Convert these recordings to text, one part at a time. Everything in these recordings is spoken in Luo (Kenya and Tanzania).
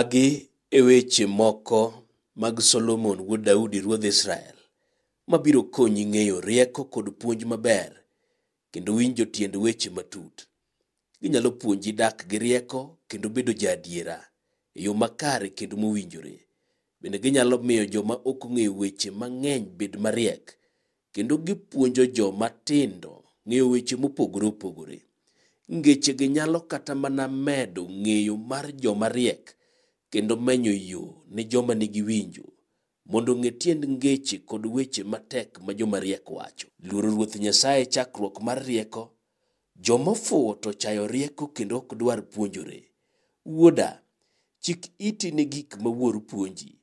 Magi e weche moko mag Solomon wuod Daudi ruodh Israel mabiro konyi ng'eyo rieko kod puonj maber kendo winjo tiend weche matut. Ginyalo puonji dak gi rieko kendo bedo ja adiera e yo makare kendo mowinjore. Bende ginyalo miyo joma ok ong'eyo weche mang'eny bed mariek kendo gipuonjo joma tindo ng'eyo weche mopogore opogore. Ngechegi nyalo kata mana medo ng'eyo mar joma riek. kendo menyo yo ne joma nigi winjo mondo ng'e tiend ngeche kod weche matek ma joma riek wacho. Luoro Ruoth Nyasaye chakruok mar rieko. Joma ofuwo to ochayo rieko kendo ok dwar puonjore. Wuoda, chik iti ne gik ma wuoru puonji,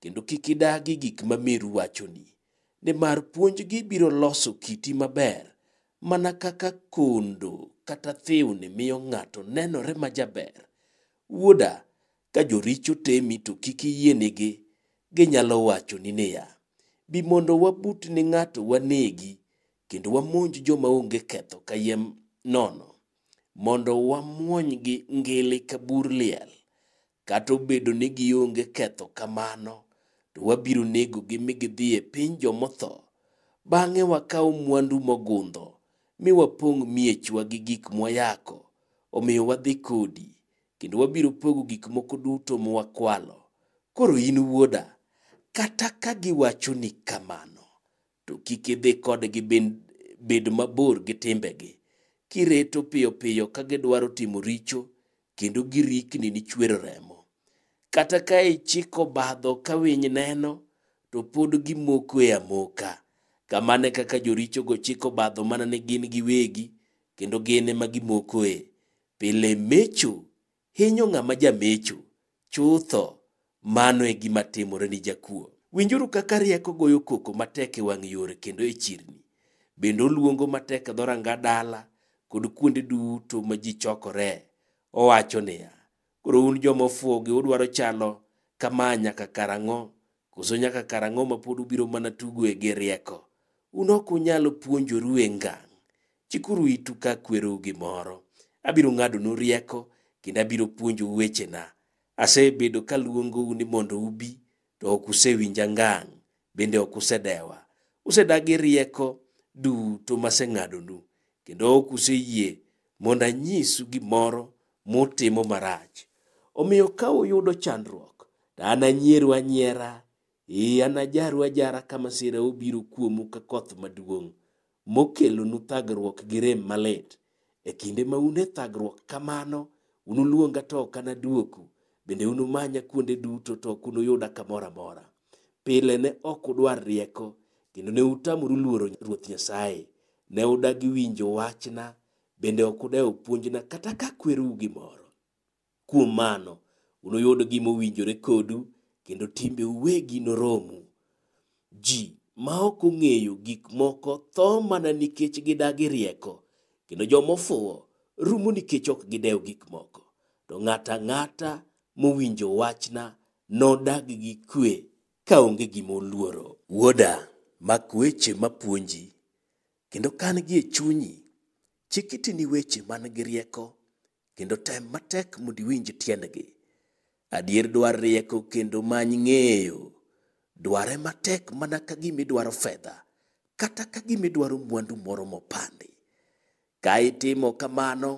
kendo kik idagi gik ma meru wachoni. Nimar puonjgi biro loso kiti maber, mana kaka kondo kata thiwni miyo ng'ato nenore majaber. Wuoda, ka joricho temi to kik iyienegi ginyalo wacho ni niya bi mondo wabut ni ng'ato wanegi kendo wamonj joma onge ketho kayiem nono mondo wamuonygi ngili ka bur liel kata obedo ni gionge ketho kamano to wabiro negogi mi gidhi e piny jomotho bang'e wakaw mwandu mogundho mi wapong' miechwa gi gik mwayako omiyo wadhi kodi kendo wabiro pogo gik moko duto mwakwalo. Koro in wuoda, kata ka giwacho ni kamano, to kik idhi kodgi bed mabor gi timbegi. Kireto piyo piyo ka gidwaro timo richo, kendo girikni ni chwero remo. Kata ka ichiko badho ka winy neno, to pod gimoko e amoka. Kamano e kaka jorichogo chiko badho mana ne gin giwegi, kendo gin ema gimokoe. Pile mecho. hinyo ng'ama jamecho chutho mano e gima timore ni jakuo winjuru kaka rieko goyo koko matek e wang' yore kendo e chirni bende oluongo matek e dhoranga dala kod kuonde duto ma ji chokore owacho niya koro un joma ofuogi udwaro chalo kama nyaka karang'o koso nyaka karang'o ma pod ubiro mana tugoe gi rieko un ok unyalo puonjoru e ngang' chikuru itu ka kwerou gimoro abiro ng'adonu rieko kendo abiro puonjo wechena. Asebedo kaluongou ni mondo ubi, to ok usewinja ngang', bende ok usedewa. Usedagi rieko duto maseng'adonu, kendo ok useyie mondo anyisu gimoro mutimo marach. Omiyo ka uyudo chandruok, to an anyieru anyiera, ee an ajaru ajara ka masira obiro kuomu ka koth maduong', mokelonu thagruok gi rem malit. E kinde ma un e thagruok kamano, unuluonga to ok anaduoku bende unumanya kuonde duto to ok unuyuda kamoro amora pile ne ok udwar rieko kendo ne utamoru luoro ruoth nyasaye ne udagi winjo wachna bende ok udewo puonjna kata ka kwerou gimoro kuom mano unuyud gimowinjore kodu kendo timbe uwegi noromu ji ma ok ong'eyo gik moko tho mana nikech gidagi rieko kendo jomofuwo rumo nikech ok gidew gik moko. To ng'ata ng'ata mowinjo wachna nodag gi kwe kaonge gima oluoro. Wuoda, mak weche mapuonji kendo kan gi e chunyi. Chik iti ni weche man gi rieko kendo tem matek mondo iwinj tiendgi. Adier dwar rieko kendo many ng'eyo. Dware matek mana ka gima idwaro fedha kata ka gima idwaro mwandu moro mopandi. Ka itimo kamano,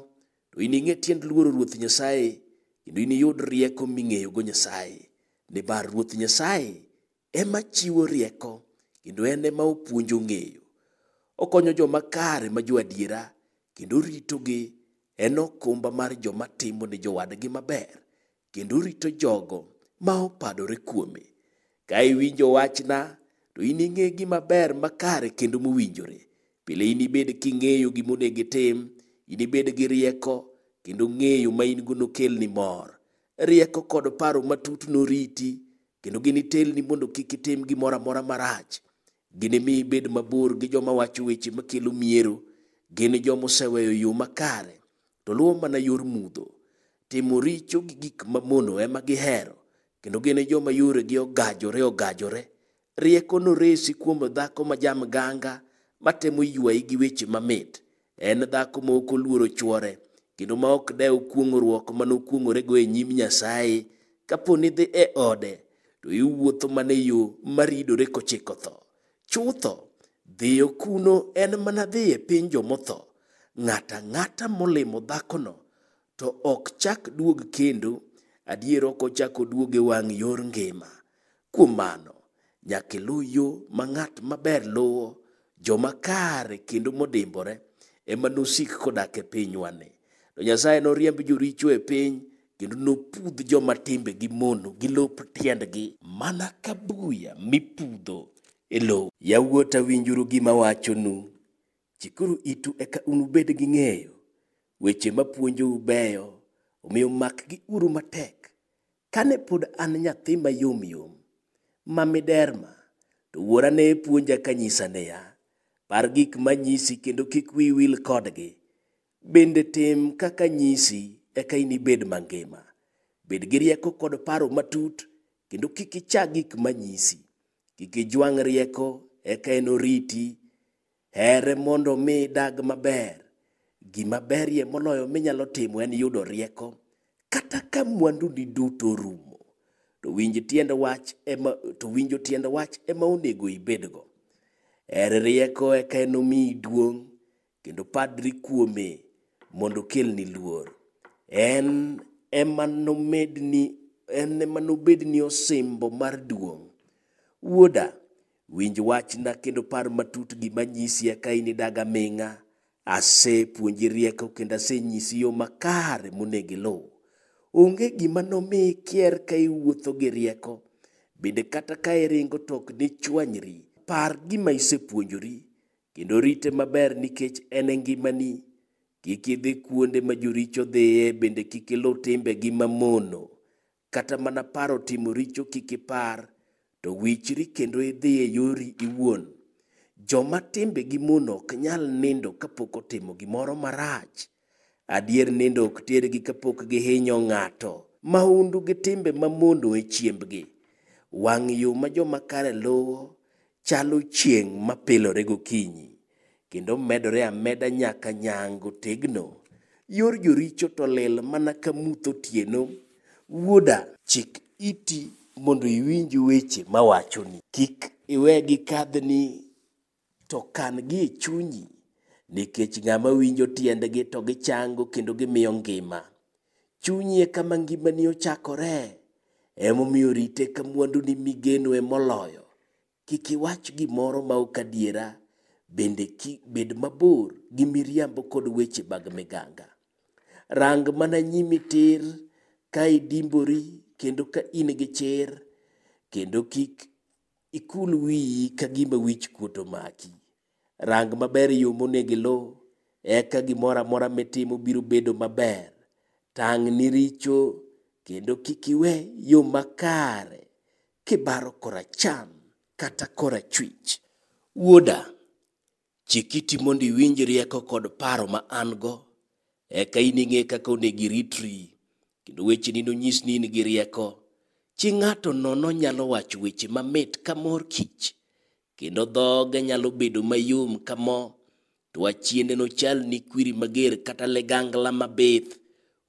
to ining'e tiend luoro Ruoth Nyasaye, kendo iniyud rieko ming'eyogo Nyasaye. Nibar Ruoth Nyasaye ema chiwo rieko, kendo en ema opuonjo ng'eyo. Okonyo joma kare ma jo adiera, kendo oritogi. En okumba mar joma timo ne jowadgi maber, kendo orito jogo ma opadore kuome. Ka iwinjo wachna, to ining'e gima ber makare kendo mowinjore. Pile inibed king'eyo gimonego itim, inibed gi rieko, kendo ng'eyo ma in go nokelni mor. Rieko kod paro matut noriti, kendo ginitelni mondo kik itim gimoro amora marach. Ginimi ibed mabor gi joma wacho weche makelo miero, gin joma oseweyo yo makare, to luwo mana yor mudho. Timo richo gi gik mamono ema gihero, kendo gin joma yoregi ogajore ogajore. Rieko noresi kuom dhako ma jamganga, matemo yuayi gi weche mamit. En dhako ma ok oluoro chuore kendo ma ok dew kuong'ruok mane okuong'orego e nyim Nyasaye. Kapo ni idhi e ode, to iwuotho mana e yo maridore kochiko tho. Chutho, dhiyo kuno en mana dhi e piny joma otho. Ng'ato ang'ata molimo dhakono to ok chak duog kendo. Adier ok ochak oduog e wang' yor ngima. Kuom mano, nyaka ilu yo ma ng'at maber luwo. joma kare kendo modimbore ema nosik kodak e pinywani. To Nyasaye noriemb joricho e piny kendo nopudh joma timbegi mono gi lop tiendgi mana ka buya mipudho e lowo. Yawuota winjuru gima awachonu. Chikuru itu eka unubed gi ng'eyo. Weche mapuonjou beyo, omiyo makgi uru matek. Kane pod an nyathi mayomyom, ma miderma, to wuora ne puonja kanyisa niya, Par gik manyisi kendo kik wiyi wil kodgi. Bende tim kaka nyisi eka inibed mangima. Bed gi rieko kod paro matut kendo kik icha gik manyisi. Kik ijwang' rieko eka en oriti. Here mondo mi idag maber. Gima berie moloyo minyalo timo en yudo rieko. Kata ka mwanduni duto orumo, to winj tiend wach ema, to winjo tiend wach ema onego ibedgo. er rieko eka en omiyi duong' kendo padri kuome mondo okelni luor. En ema nomedni en ema nobedni osimbo mar duong'. Wuoda, winj wachna kendo par matut gima anyisi eka inidag aming'a. Asepuonji rieko kendo asenyisi yo makare monego iluw. Onge gima nomi ikier ka iwuotho gi rieko, bende kata ka iringo to ok dichwanyri. par gima isepuonjori kendo rite maber nikech en e ngimani. Kik idhi kuonde ma joricho dhiye bende kik ilu timbe gi mamono. Kata mana paro timo richo kik ipar, to wichri kendo idhi e yori iwuon. Joma timbe gi mono ok nyal nindo kapok otimo gimoro marach. Adier nindo ok tergi kapok gihinyo ng'ato. Mahundu gi timbe mamono e chiembgi. Wang' yo ma joma kare luwo. chalo chieng' mapilore gokinyi kendo medore ameda nyaka nyango tegno. Yor joricho to lil mana ka mut otieno. Wuoda, chik iti mondo iwinj weche mawachoni. Kik iwe gikadhni to kan gi e chunyi nikech ng'ama winjo tiendgi to gichango kendo gimiyo ngima. Chunyi e kama ngimani ochakore, emomiyo rite ka mwanduni migenoe moloyo. Kik iwach gimoro maok adiera, bende ki bed mabor gi miriambo kod weche mag miganga. Rang mana nyimi tir ka idimbori kendo ka in gi chir, kendo kik ikul wiyi ka gima wich kuot omaki. Rang maber yo monego ilu, eka gimoro amora mitimo biro bedo maber. Tang' ni richo kendo kik iwe yo makare kibaro koracham. kata korachwich. Wuoda, chikiti mondo iwinj rieko kod paro ma an go, eka ining'e kaka onego iritri, kendo weche ni nonyis ni in gi rieko. Chi ng'ato nono nyalo wacho weche mamit ka mor kich, kendo dhoge nyalo bedo mayom ka mo, to achiende nochal ni kwiri mager kata ligangla mabith.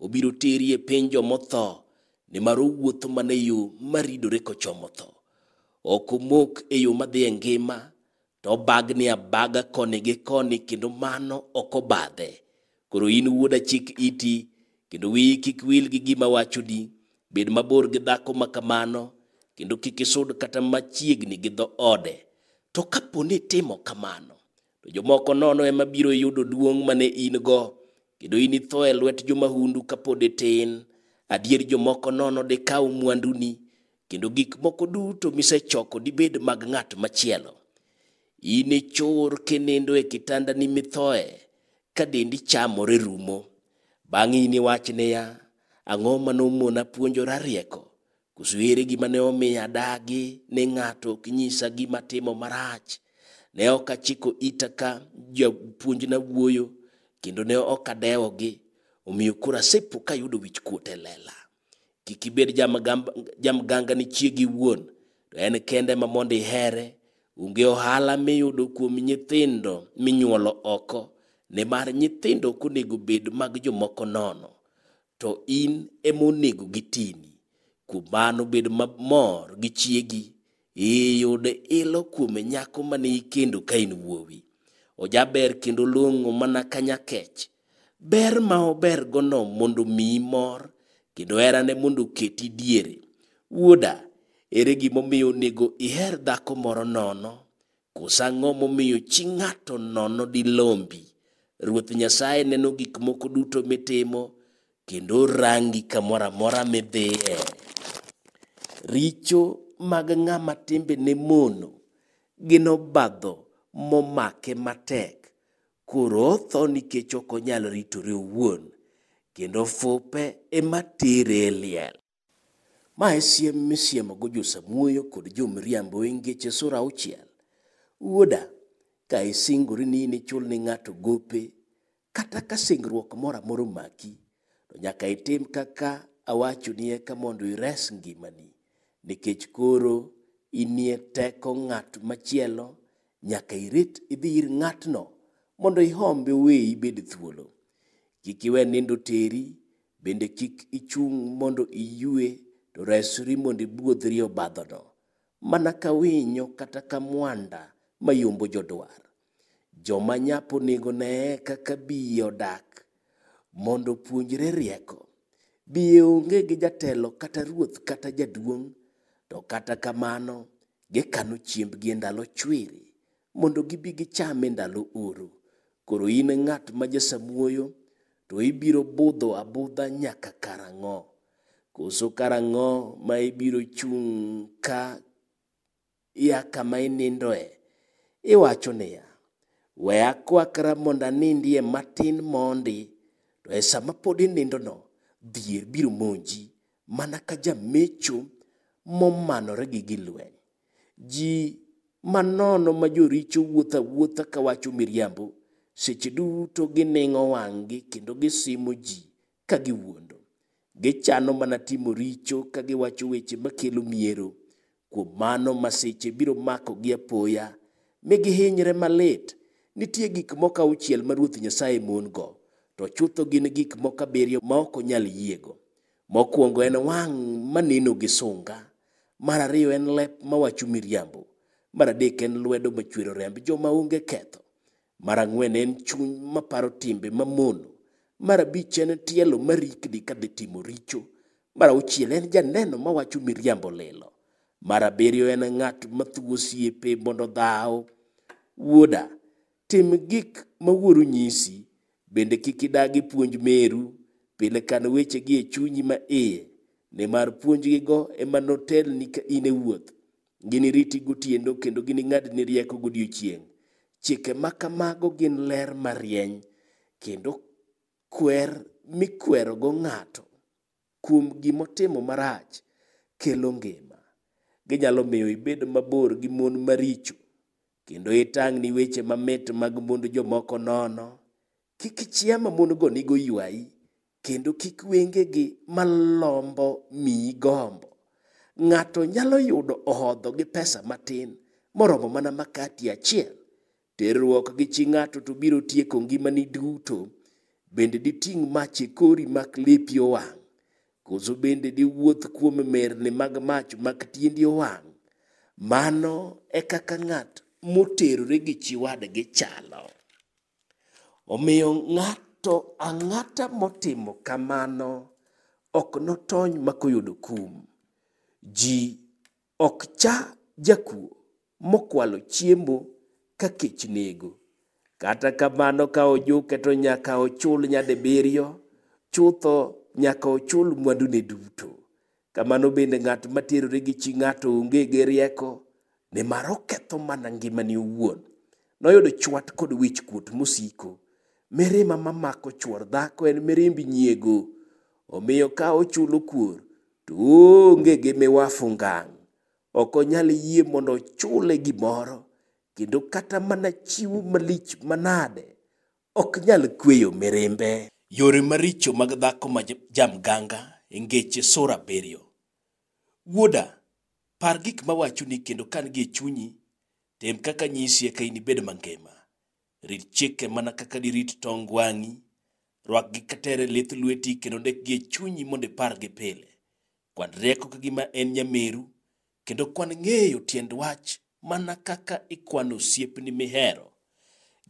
Obiro teri e piny jomotho, nimar owuotho mana e yo maridore kochomo tho. ok omok e yo madhi e ngima to obagni abaga koni gi koni kendo mano ok obadhe koro in wuoda chik iti kendo wiyi kik wil gi gima wachoni bed mabor gi dhako ma kamano kendo kik isud kata machiegni gi dhoode to kapo ni itimo kamano to jomoko nono ema biro yudo duong' mane in go kendo in itho e lwet jomahundu kapod itin adier jomoko nono dikaw mwanduni kendo gik moko duto misechoko dibed mag ng'at machielo. In e chur kinindo e kitanda ni mithoe, ka dendi chamore rumo. Bang'e in iwach niya, ang'o manomona puonjora rieko? Koso ere gima ne omiya adagi ni ng'ato ok nyisa gima timo marach? Ne ok achiko ita ka japuonjna wuoyo, kendo ne ok adewo gi. Omiyo koro asepo kayudo wich kuot e lela. kik ibed jamganga ni chiegi wuon to en kende ma mondo ihere onge ohala miyudo kuom nyithindo minyuolo oko nimar nyithindo konego bed mag jomoko nono to in emonego gitini kuom mano bed mamor gi chiegi iyud ilo kuom nyako mane ikendo ka in wuowi ojaber kendo long'o mana ka nyakech ber ma obergono mondo miyi mor kendo herane mondo oketi diere wuoda ere gimomiyo onego iher dhako moro nono kosa ng'o momiyo chi ng'ato nono dilombi ruoth nyasaye neno gik moko duto mitimo kendo rangi kamoro amora midhiye richo mag ng'ama timbe ne mono gin obadho momake matek koro otho nikech ok onyal ritore owuon kendo fupe ema tire e liel ma e siem misiemo go josamuoyo kod jomriambo engeche sura auchiel wuoda ka isingori ni inichul ni ng'ato gope kata ka singruok moro amora omaki to nyaka itim kaka awacho ni eka mondo ires ngimani nikech koro inie teko ng'at machielo nyaka irit idhi ir ng'atno mondo ihombe weyi ibed thuolo Kik iwe nindo teri, bende kik ichung' mondo iywe, to resri mondo ibuodhri obadhono. Mana ka winyo kata ka mwanda mayombo jodwar. Joma nyapo nego neye kaka biye odak mondo puonjre rieko. Biye onge gi jatelo kata ruoth kata jaduong', to kata kamano, gikano chiembgi e ndalo chwiri mondo gibi gicham e ndalo oro. Koro in e ng'at ma jasamuoyo, to ibiro budho abudha nyaka karang'o koso karang'o ma ibiro chung' ka ya kama inindoe iwacho niya we akwakra mondo anindie matin mondi to e sama pod inindono dhier biro monji mana ka jamecho momanore gi gi lweny. Ji manono ma joricho wuotho awuotha kawacho miriambo. Seche duto gining'o wang'gi kendo gisimo ji ka giwuondo. Gichano mana timo richo ka giwacho weche makelo miero. Kuom mano masiche biro makogi apoya mi gihinyre malit. Nitie gik moko auchiel ma Ruoth Nyasaye mon go. To chutho gin gik moko abiriyo ma ok onyal yiego. Mokwongo en wang' maneno gi sunga. Mar ariyo en lep mawacho miriambo. Mar adek en lwedo machwero remb joma onge ketho. Mar ang'wen en chuny maparo timbe mamono. Mar abich en tielo marikni kadhi timo richo. Mar auchiel en janeno mawacho miriambo lilo. Mar abiriyo en ng'at mathuo osiepe mondo odhaw. Wuoda, tim gik ma wuoro nyisi. Bende kik idagi puonj meru. Pile kan weche gi e chunyi ma iye. Nimar puonjgi go ema notelni ka in e wuoth. Giniriti gotieno kendo gining'adni rieko godiochieng'. chike ma kamago gin ler marieny kendo kwer mikwero go ng'ato kuom gimotimo marach kelo ngima. Ginyalo miyo ibed mabor gi mon maricho kendo itang' ni weche mamit mag mond jomoko nono. Kik ichiem ma mon go nigo ywayi kendo kik wengegi malombo miyi gombo. Ng'ato nyalo yudo ohodho gi pesa matin moromo mana makati achiel. Terruok gi chi ng'ato to biro tieko ngimani duto. Bende diting' mach e kori mak lepi owang'. Koso bende diwuoth kuom merne mag mach mak tiendi owang'. Mano e kaka ng'at moterore gi chi wadgi chalo. Omiyo ng'ato ang'ata motimo kamano ok notony mak oyudo kum. Ji ok cha jakuo mokwalo chiemo. ka kech nego. Kata kamano ka ojuke to nyaka ochul nyadibiryo, chutho nyaka ochul mwandune duto. Kamano bende ng'at materore gi chi ng'ato onge gi rieko, nimar oketho mana ngimane owuon. Noyudo chwat kod wich kuot mosiko. Mirima mamako chwor dhako en mirimb nyiego. Omiyo ka ochulo kuor, to oonge gi miwafu ngang'. Ok onyal yie mondo ochule gimoro kendo kata mana chiwo malich manade ok nyal kweyo mirimbe. Yore maricho mag dhako ma jamganga e ngeche sura abiriyo. Wuoda, par gik mawachoni kendo kan gi e chunyi, tem kaka nyisi eka inibed mangima. Rit chike mana kaka dirit tong wang'i, rwak gi kater e lith lweti kendo ndik gi e chunyi mondo ipar gi pile. Kwan rieko ka gima en nyameru, kendo kwan ng'eyo tiend wach mana kaka ikwano osiepni mihero.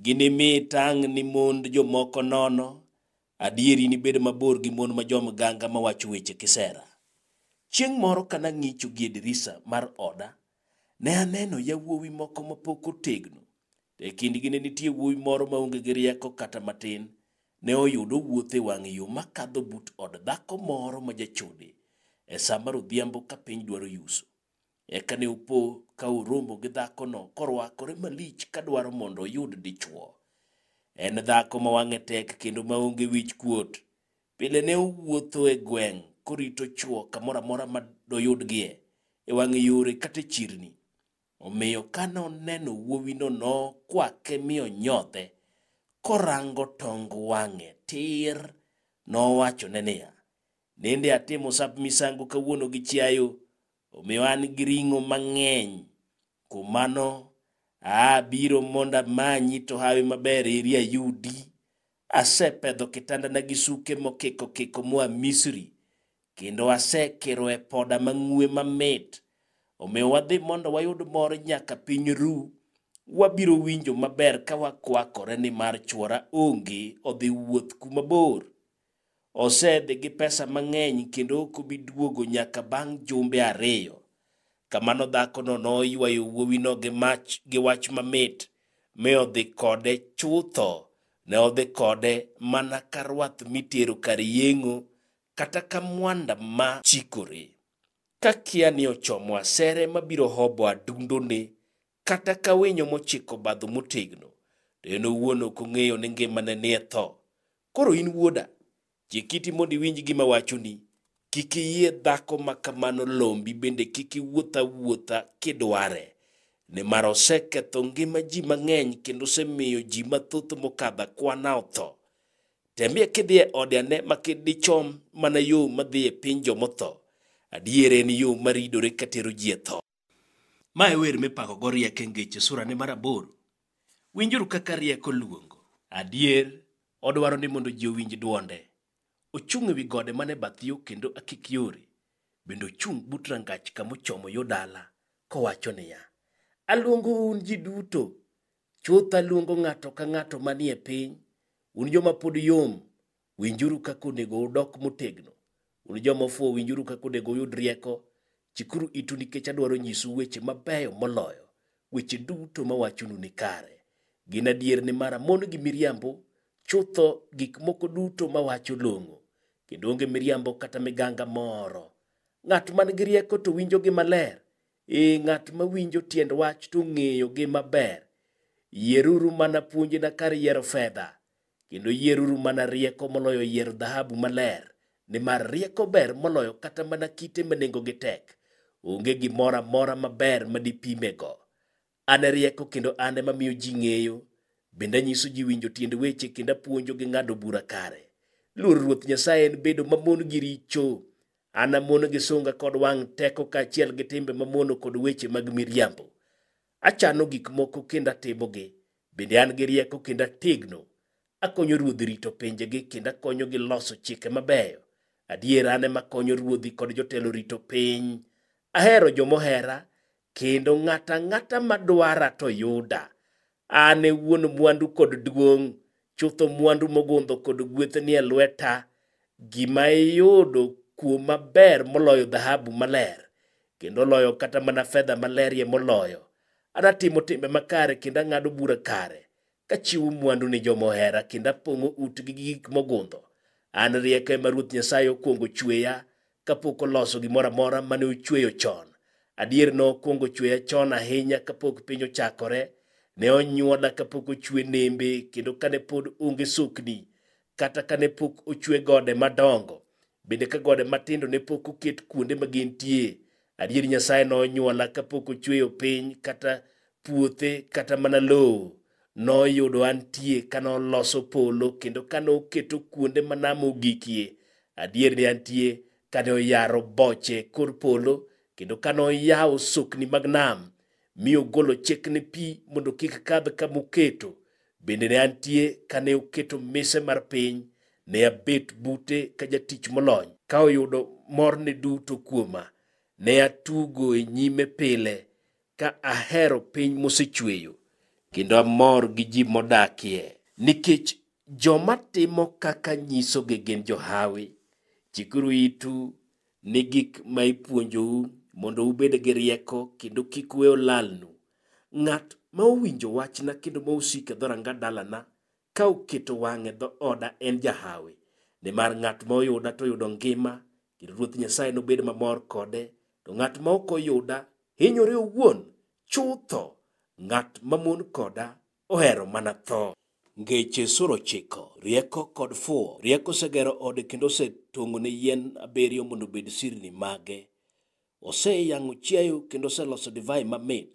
Ginimi tang ni mond jomoko nono, adieri ni bed mabor gi mon ma jomganga mawacho weche kisera. Chieng' moro kana ng'icho gi edirisa mar oda, ne aneno yawuowi moko mapok otegno. E kindgi ne nitie wuowi moro maonge gi rieko kata matin. Ne oyudo wuothe wang' yo makadho but od dhako moro ma jachode. E sa mar odhiambo ka piny dwaro yuso. Eka ne opo ka oromo gi dhakono korwakore malich kadwaro mondo oyud dichwo. En dhako ma wang'e tek kendo maonge wich kuot. Pile ne owuotho e gweng' korito chwo kamoro amora ma doyudgie, e wang' yore kata e chirni. Omiyo kanoneno wuowino nokwake mi onyodhe, korango tong wang'e tir, nowachone niya, "nende atimo sap misango kawuono gi chiayo." omiyo an gi ring'o mang'eny kuom mano abiro mondo amanyi to hawi maber eri ayudi asepedho kitandana gi suke mokiko kiko moa misri kendo asekiro e poda mang'we mamit omiyo wadhi mondo wayud mor nyaka piny ru wabiro winjo maber ka wakwakore ni mar chwora onge odhi wuoth kumabor osedhi gi pesa mang'eny kendo ok obi duogo nyaka bang' jumbe ariyo kamano dhakono noywayo wuowino gi mach gi wach mamit mi odhi kode chutho ne odhi kode mana ka rwath mitero kar yeng'o kata ka mwanda ma chikore ka kia ni ochomo asere mabiro hobo adundone kata ka winyo mochiko badho motegno to en owuon ok ong'eyo ni ngimane ni e tho koro in wuoda Chikiti mondo iwinj gima wachoni. Kik iyie dhako ma kamano lombi bende kik iwuotha wuotha kidware. Nimar oseketho ngima ji mang'eny kendo osemiyo ji mathoth mokadha kwana otho. Temie kidhi e ode ane makidichom mana yo madhi e piny jomotho. Adiere en yo maridore katero ji e tho. Ma e wer mipako go rieke ngeche sura ne mar aboro. Winjuru kaka rieko luongo. Adier, odwaro ni mondo ji owinj duonde. ochung' ewi gode mane bath yo kendo akik yore bende ochung' but rangach kamochomo yo dala kowacho niya aluongo un ji duto chuth aluongo ng'ato ka ng'ato manie piny un joma pod yom winjuru kaka onego udok motegno un joma fuo winjuru kaka onego uyud rieko chikuru itu nikech adwaro nyisu weche mabeyo moloyo weche duto mawachonu ni kare gin adier ni mara mon gi miriambo chutho gik moko duto mawacho long'o kendo onge miriambo kata miganga moro. Ng'at man gi rieko to winjo gi maler. E ng'at ma winjo tiend wach to ng'eyo gi maber. Yieruru mana puonjna kar yiero fedha. Kendo yieruru mana rieko moloyo yier dhahabu maler. Nimar rieko ber moloyo kata mana kite ma nengo gi tek. Onge gimora mora maber madipime go. Ane rieko kendo ane mamiyo ji ng'eyo. Bende nyiso ji winjo tiend weche kendo puonjo gi ng'ado bura kare. Luor Ruoth Nyasaye en bedo mamon gi richo. An amon gi sunga kod wang' teko kaachiel gi timbe mamono kod weche mag miriambo. Achano gik moko kendo atimogi. Bende an gi rieko kendo ategno. Akonyo ruodhi rito pinjegi kendo akonyogi loso chike mabeyo. Adier an ema konyo ruodhi kod jotelo rito piny. Ahero jomohera kendo ng'ata ng'ata madwara to yuda. An e wuon mwandu kod duong'. chutho mwandu mogundho kod gweth ni e lweta gima iyudo kuom maber moloyo dhahabu maler kendo loyo kata mana fedha malerie moloyo anatimo timbe makare kendo ang'ado bura kare kachiwo mwandu ni jomohera kendo apong'o utgi gi gik mogundho an rieko ema ruoth nyasaye okuongo chweya kapok oloso gimoro amora mane ochweyo chon adier no okuongo chweya chon ahinya kapok piny ochakore Ne onyuola kapok ochwe nembe kendo kane pod onge sokni kata kane pok ochwe gode madongo bende ka gode matindo ne pok oket kuonde ma gintie. Adier Nyasaye nonyuola kapok ochweyo piny kata puothe kata mana lowo. Noyudo antie kano loso polo kendo kano keto kuonde manamo gikie. Adier ni antie kano yaro boche e kor polo kendo kano yao sokni mag nam. mio golo chik ni pi mondo kik kadh kamoketo bende ne antie kane oketo mise mar piny ne abet bute ka jatich molony ka oyudo mor ne duto kuoma ne atugo e nyime pile ka ahero piny mosechweyo kendo amor gi ji modakie nikech joma timo kaka nyisogi gin johawi chikuru itu ni gik ma ipuonjou mondo ubed gi rieko kendo kik weyo lalnu. Ng'at ma owinjo wachna kendo ma osiko e dhoranga dalana ka oketo wang'e e dhooda en jahawi. Nimar ng'at ma oyuda to oyudo ngima kendo Ruoth Nyasaye nobed mamor kode. To ng'at ma ok oyuda hinyore owuon chutho. Ng'at ma mon koda ohero mana tho. Ngeche sura ochiko, rieko kod fuwo. Rieko osegero ode kendo osetong'o ne yien abiriyo mondo obed sirni mage. oseyango chiayo kendo oseloso divai mamit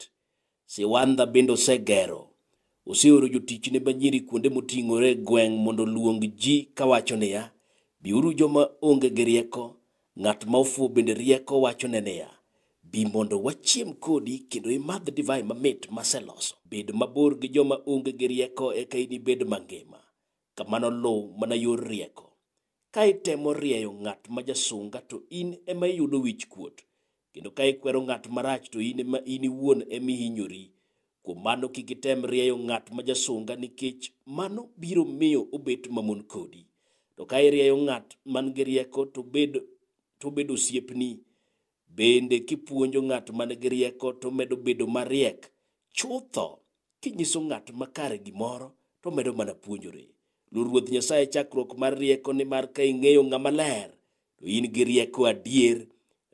siwandha bende osegero oseoro jotich ne manyiri kuonde moting'ore gweng' mondo luong ji kawacho niya biuru joma onge gi rieko ng'at ma ofuo bende rieko wacho ne niya bi mondo wachiem kodi kendo imadh divai mamit maseloso bed mabor gi joma onge gi rieko eka inibed mangima kamano luw mana yor rieko ka itemo rieyo ng'at ma jasunga to in ema iyudo wich kuot kendo ka ikwero ng'at marach to in ma in iwuon emihinyori kuom mano kik item rieyo ng'at ma jasunga nikech mano biro miyo obet mamon kodi to ka irieyo ng'at man gi rieko to bed to bedo osiepni bende kipuonjo ng'at man gi rieko to medo bedo mariek chutho kinyiso ng'at makare gimoro to medo mana puonjore lu ruoth nyasaye chakruok mar rieko ni mar ka ing'eyo ng'ama ler to in gi rieko adier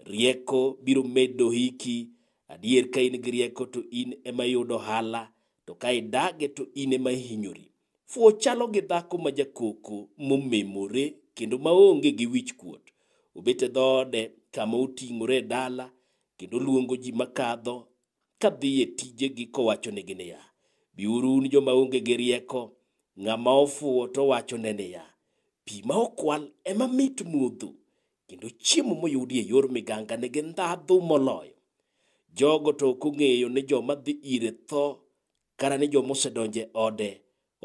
rieko biro medo hiki adier ka in gi rieko to in ema yudo hala to ka idage to in ema hinyori fuo chalo gi dhako ma jakoko momemore kendo maonge gi wich kuot obet e dhoode kama oting'ore e dala kendo luongo ji makadho kadhi e tijegi kowachonegi niya biuru un joma onge gi rieko ng'ama ofuo to wachone niya pi ma okwal ema mit mudho kendo chiemo moyudi e yor miganga nigi ndhadhu moloyo jogo to ok ong'eyo ni joma dhi ire tho kata ni joma osedonje ode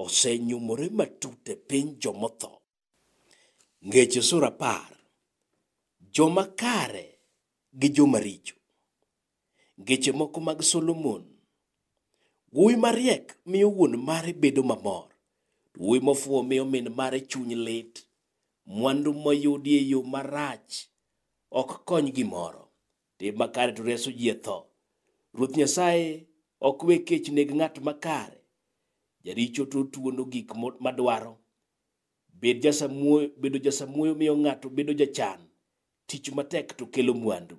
osenyumore matut e piny jomotho ngeche sura apar joma kare gi joma richo ngeche moko mag solomon wuoyi mariek miyo wuon mare bedo mamor wuoyi mofuwo miyo min mare chuny lit mwandu moyudi e yo marach ok kony gimoro tim makare to reso ji e tho ruoth nyasaye ok we kech neg ng'at makare jaricho to tuono gik madwaro bed jasamuoyo bedo jasamuoyo miyo ng'ato bedo jachan tich matek to kelo mwandu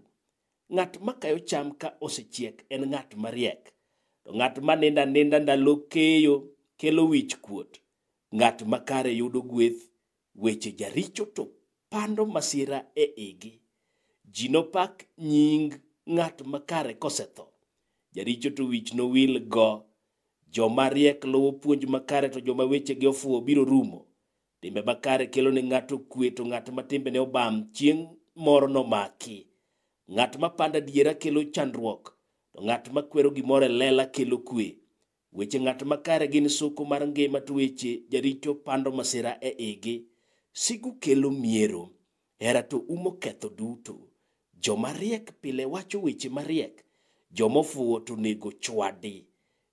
ng'at makayo cham ka osechiek en ng'at mariek to ng'at maninda ninda ndalo keyo kelo wich kuot ng'at makare yudo gweth weche jaricho to pando masira e igi. Ji nopak nying ng'at makare kosetho. Jaricho to wich nowil go. Joma riek luwo puonj makare to joma wechegi ofuo biro rumo. Timbe makare kelo ne ng'ato kwe to ng'at ma timbe ne obam chieng' moro nomaki. Ng'at ma panda diera kelo chandruok, to ng'at ma kwero gimoro e lela kelo kwe. Weche ng'at makare gin suku mar ngima to weche jaricho pando masira e igi. sigu kelo miero hera to umo ketho duto joma riek pile wacho weche mariek joma ofuwo to nego chwadi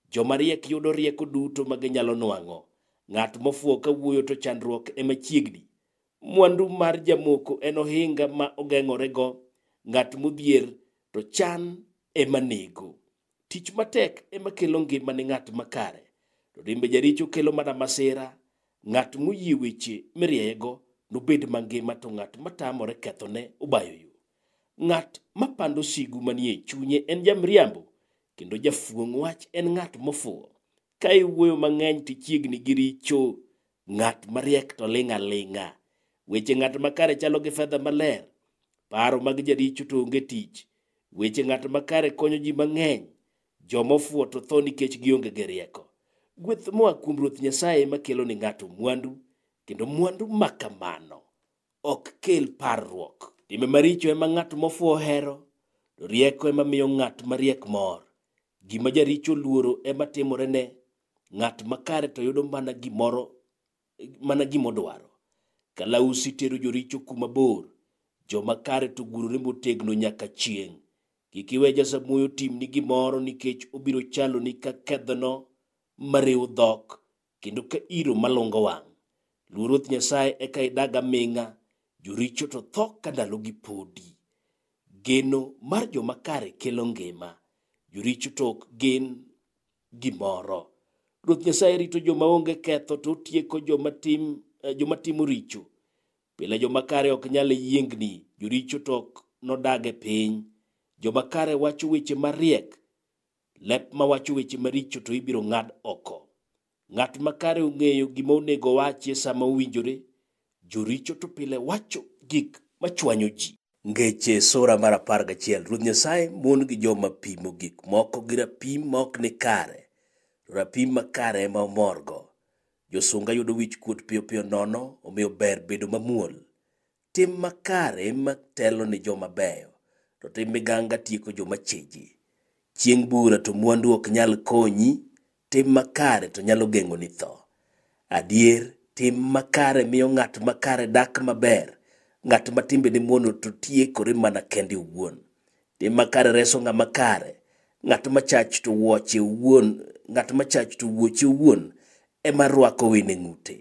joma riek yudo rieko duto ma ginyalo nwang'o ng'at mofuwo kawuoyo to chandruok ema chiegni mwandu mar jamoko en ohinga ma ogeng'orego ng'at modhier to chan ema nego tich matek ema kelo ngima ni ng'at makare to rimbe jaricho kelo mana masira ng'at moyie weche mirieyego nobed mangima to ng'at matamore kethone obayo yo ng'at mapando sigu manie chunye en jamriambo kendo jafuong' wach en ng'at mofuo ka iwuoyo mang'eny tichiegni gi richo ng'at mariek to ling' alinga weche ng'at makare chalo gi fedha maler paro mag jaricho to onge tich weche ng'at makare konyo ji mang'eny jomofuo to tho nikech gionge gi rieko gweth moa kuom ruoth nyasaye makelo ni ng'ato mwandu kendo mwandu ma kamano ok kel parruok timbe maricho ema ng'at mofuo hero to rieko ema miyo ng'at mariek mor gima jaricho luoro ema timorene ng'at makare to yudo mana gimoro mana gimodwaro kalausi tero joricho kuma bor joma kare to gurore motegno nyaka chieng' kik iwe jasamuoyo timni gimoro nikech obiro chaloni ka kedhono mariw dhok kendo ka iro malungo wang' luoruoth nyasaye eka idag aming'a joricho to tho ka ndalo gi podi geno mar joma kare kelo ngima joricho to ok gin gimoro ruoth nyasaye rito joma onge ketho to otieko joma eh, timo richo pile joma kare ok nyal yiengni joricho to ok nodag e piny joma kare wacho weche mariek lep mawacho weche maricho to ibiro ng'ad oko ng'at makare ong'eyo gima onego wachie sama owinjore joricho to pile wacho gik machwanyo ji ngeche sura mar 11 ruoth nyasaye mon gi joma pimo gik moko gi rapim ma ok ni kare rapim makare ema omorgo josunga yudo wich kuot piyo piyo nono omiyo ber bedo mamuol tim makare ema telo ni joma beyo to tim miganga tieko joma cheji chieng' bura to mwandu ok nyal konyi, tim makare to nyalo geng'o ni tho. Adier, tim makare miyo ng'at makare dak maber, ng'at ma timbene mono to tiekore mana kende owuon. Tim makare reso ng'ama kare, ng'at machach to wuoche owuon, ng'at machach to wuoche owuon ema rwako wine ng'ute.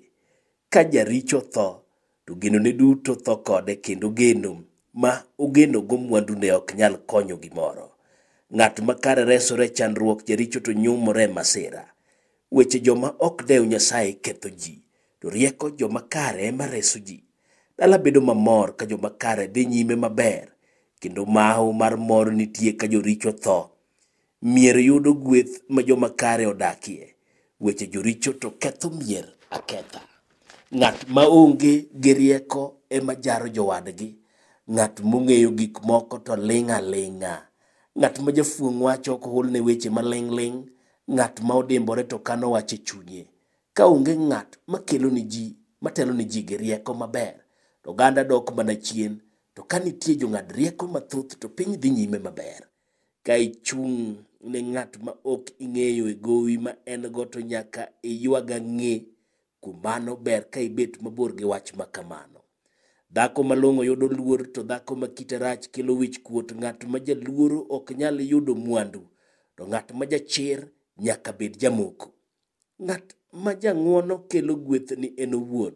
Ka jaricho otho, to genone duto tho kode kendo geno ma ogeno go mwandune ok nyal konyo gimoro. ng'at makare resore chandruok jaricho to nyumore masira weche joma ok dew nyasaye ketho ji to rieko joma kare ema reso ji dala bedo mamor ka joma kare dhi nyime maber kendo mahu mar mor nitie ka joricho tho mier yudo gweth ma joma kare odakie weche joricho to ketho mier aketha ng'at maonge gi rieko ema jaro jowadgi ng'at mong'eyo gik moko to ling'a ling'a ng'at ma jafuong' wacho koholne weche maling'ling' ng'at ma odimbore to kano wach e chunye kaonge ng'at makeloni ji mateloni ji gi rieko maber to oganda dok mana chien to kanitie jong'ad rieko mathoth to piny dhi nyime maber ka ichung' ne ng'at ma ok ing'eyo e gowi ma en go to nyaka iywag ang'e kuom mano ber ka ibet mabor gi wach makamano Dhako malong'o yudo luor to dhako ma kite rach kelo wich kuot. Ng'at ma jaluoro ok nyal yudo mwandu, to ng'at ma jachir nyaka bed jamoko. Ng'at ma jang'uono kelo gweth ni en owuon.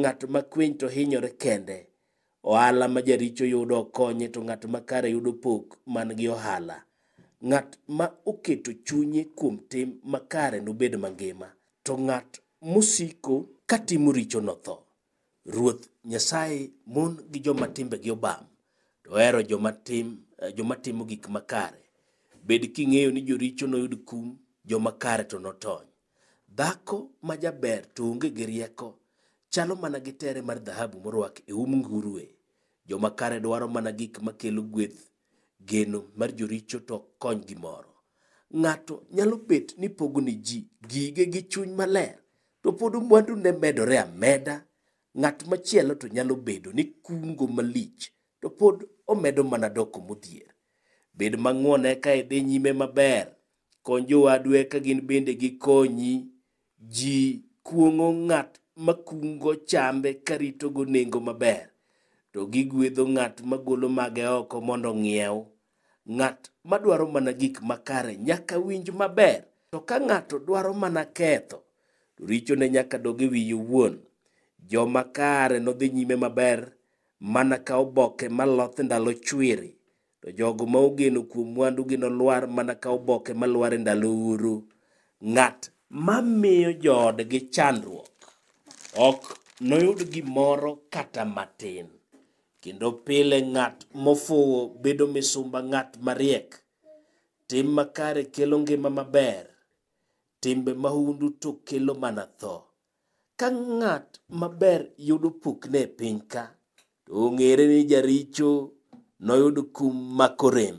Ng'at makwiny to hinyore kende. Ohala ma jaricho yudo ok konye to ng'at makare yudo pok man gi ohala. Ng'at ma oketo chunye kuom tim makare nobed mangima. To ng'at mosiko katimo richo notho. Ruoth Nyasaye mon gi joma timbegi obam, to ohero joma tim eh, joma timo gik makare. Bed king'eyo ni joricho noyud kum, joma kare to notony. Dhako ma jaber to onge gi rieko chalo mana gi tere mar dhahabu moruak e um ngurue. Joma kare dwaro mana gik makelo gweth, geno mar joricho to ok kony gimoro. Ng'ato nyalo bet ni pogo ne ji gige gi chuny maler, to pod mwandune medore ameda. ng'at machielo to nyalo bedo ni kungo malich to pod omedo mana doko modhier bed mang'won eka idhi nyime maber kony jowadu eka gin bende gikonyi ji kuong'o ng'at makungo chambe karitogo nengo maber to gigwedho ng'at magolo mage oko mondo ng'iew ng'at madwaro mana gik makare nyaka winj maber to ka ng'ato dwaro mana ketho to richone nyaka dog e wiye owuon joma kare nodhi nyime maber mana ka oboke maloth ndalo chwiri to jogo ma ogeno kuom mwandu gi nolwar mana ka oboke malwar e ndalo oro. Ng'at mamiyo joodgi chandruok ok noyud gimoro kata matin. Kendo pile ng'at mofuwo bedo misumba ng'at mariek. Tim makare kelo ngima maber, timbe mahundu to kelo mana tho. ka ng'at maber yudo pokne e piny ka, to ong'ere ni jaricho noyud kum makorem.